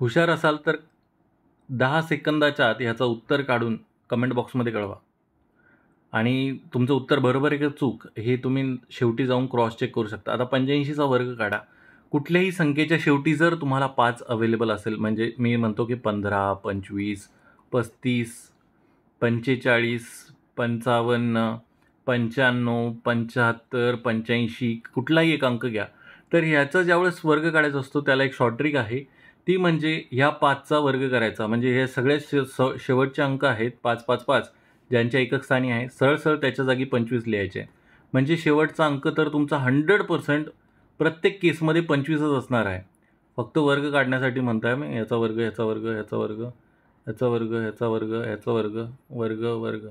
हुशार असाल तर दहा सेकंदाच्या आत ह्याचं उत्तर काढून कमेंट बॉक्समध्ये कळवा आणि तुमचं उत्तर बरोबर आहे का चूक हे तुम्ही शेवटी जाऊन क्रॉस चेक करू शकता आता पंच्याऐंशीचा वर्ग काढा कुठल्याही संख्येच्या शेवटी जर तुम्हाला पाच अवेलेबल असेल म्हणजे मी म्हणतो की पंधरा पंचवीस पस्तीस पंचेचाळीस पंचावन्न पंच्याण्णव पंच्याहत्तर पंच्याऐंशी कुठलाही एक अंक घ्या तर ह्याचा ज्यावेळेस वर्ग काढायचा असतो त्याला एक शॉर्ट ट्रिक आहे ती म्हणजे ह्या पाचचा वर्ग करायचा म्हणजे हे सगळे शे स शेवटचे अंक आहेत पाच पाच पाच ज्यांच्या एकक स्थानी आहे सरळ सरळ त्याच्या जागी पंचवीस लिहायचे म्हणजे शेवटचा अंक तर तुमचा हंड्रेड पर्सेंट प्रत्येक केसमध्ये पंचवीसच असणार आहे फक्त वर्ग काढण्यासाठी म्हणताय मी याचा वर्ग ह्याचा वर्ग ह्याचा वर्ग ह्याचा वर्ग ह्याचा वर्ग ह्याचा वर्ग वर्ग वर्ग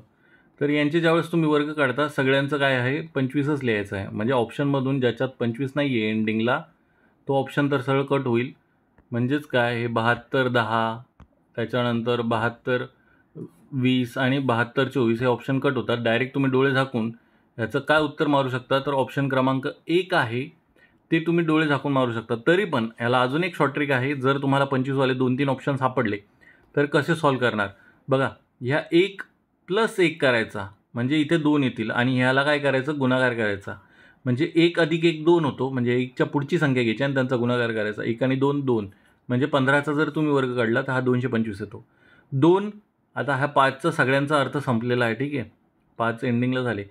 तर यांचे ज्यावेळेस तुम्ही वर्ग काढता सगळ्यांचं काय आहे पंचवीसच लिहायचं आहे म्हणजे ऑप्शनमधून ज्याच्यात पंचवीस नाही आहे एंडिंगला तो ऑप्शन तर सरळ कट होईल म्हणजेच काय हे बहात्तर दहा त्याच्यानंतर बहात्तर वीस आणि बहात्तर चोवीस हे ऑप्शन कट होतात डायरेक्ट तुम्ही डोळे झाकून ह्याचं काय उत्तर मारू शकता तर ऑप्शन क्रमांक एक आहे ते तुम्ही डोळे झाकून मारू शकता तरी पण ह्याला अजून एक शॉर्ट ट्रिक आहे जर तुम्हाला पंचवीसवाले दोन तीन ऑप्शन सापडले तर कसे सॉल्व करणार बघा ह्या एक प्लस एक करायचा म्हणजे इथे दोन येतील आणि ह्याला काय करायचं गुणाकार करायचा म्हणजे एक अधिक एक दोन होतो म्हणजे एकच्या पुढची संख्या घ्यायची आणि त्यांचा गुणाकार करायचा एक आणि दोन दोन म्हणजे पंधराचा जर तुम्ही वर्ग काढला तर हा दोनशे पंचवीस येतो दोन आता हा पाचचा सगळ्यांचा अर्थ संपलेला आहे ठीक आहे पाच एंडिंगला झाले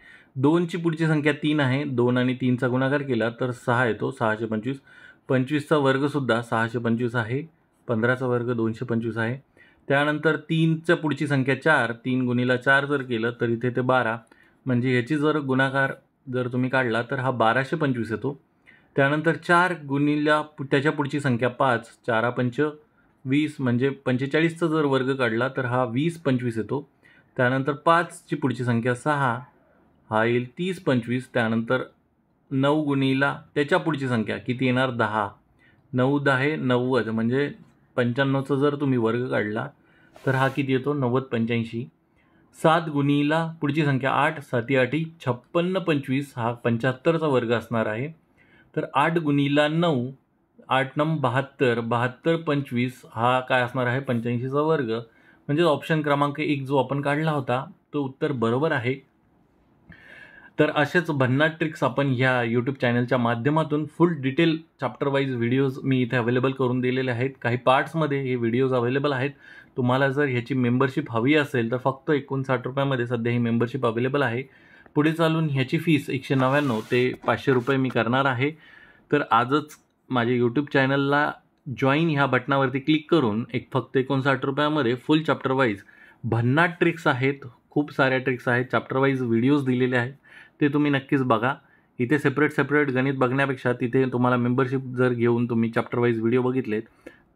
दोनची पुढची संख्या तीन आहे दोन आणि तीनचा गुणाकार केला तर सहा येतो सहाशे पंचवीस पंचवीसचा वर्गसुद्धा सहाशे पंचवीस आहे पंधराचा वर्ग दोनशे पंचवीस आहे त्यानंतर तीनच्या पुढची संख्या चार तीन गुणीला चार जर केलं तर इथे ते बारा म्हणजे ह्याची जर गुणाकार जर तुम्ही काढला तर हा बाराशे पंचवीस येतो त्यानंतर चार गुणिल्या त्याच्या पुढची संख्या पाच चारा पंच वीस म्हणजे पंचेचाळीसचा जर वर्ग काढला तर हा वीस पंचवीस येतो त्यानंतर पाचची पुढची संख्या सहा हा येईल तीस पंचवीस त्यानंतर नऊ गुणीला त्याच्या पुढची संख्या किती येणार दहा नऊ दहा नव्वद म्हणजे पंच्याण्णवचा जर तुम्ही वर्ग काढला तर हा किती येतो नव्वद पंच्याऐंशी सात गुणीला पुढची संख्या आठ साती आठी छप्पन्न पंचवीस हा पंच्याहत्तरचा वर्ग असणार आहे तर आठ गुणीला नऊ आठ नम बहात्तर बहात्तर पंचवीस हा काय असणार आहे पंच्याऐंशीचा वर्ग म्हणजेच ऑप्शन क्रमांक एक जो आपण काढला होता तो उत्तर बरोबर आहे तर असेच भन्नाट ट्रिक्स आपण ह्या यूट्यूब चॅनलच्या माध्यमातून full detail chapter wise videos मी इथे अवेलेबल करून दिलेले आहेत काही पार्ट्समध्ये हे व्हिडिओज अवेलेबल आहेत तुम्हाला जर ह्याची मेंबरशिप हवी असेल तर फक्त एकोणसाठ रुपयामध्ये सध्या ही मेंबरशिप अवेलेबल आहे पुढे चालून ह्याची फीस एकशे नव्याण्णव ते पाचशे रुपये मी करणार आहे तर आजच माझ्या यूट्यूब चॅनलला जॉईन ह्या बटनावरती क्लिक करून एक फक्त एकोणसाठ रुपयामध्ये फुल चॅप्टरवाईज भन्नाट ट्रिक्स आहेत खूप साऱ्या ट्रिक्स आहेत चॅप्टरवाईज व्हिडिओज दिलेले आहेत ते तुम्ही नक्कीच बघा इथे सेपरेट सेपरेट गणित बघण्यापेक्षा तिथे तुम्हाला मेंबरशिप जर घेऊन तुम्ही चॅप्टरवाईज व्हिडिओ बघितलेत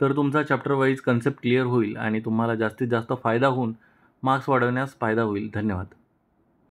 तर तुमचा चॅप्टर वाईज कन्सेप्ट क्लिअर होईल आणि तुम्हाला जास्तीत जास्त फायदा होऊन मार्क्स वाढवण्यास फायदा होईल धन्यवाद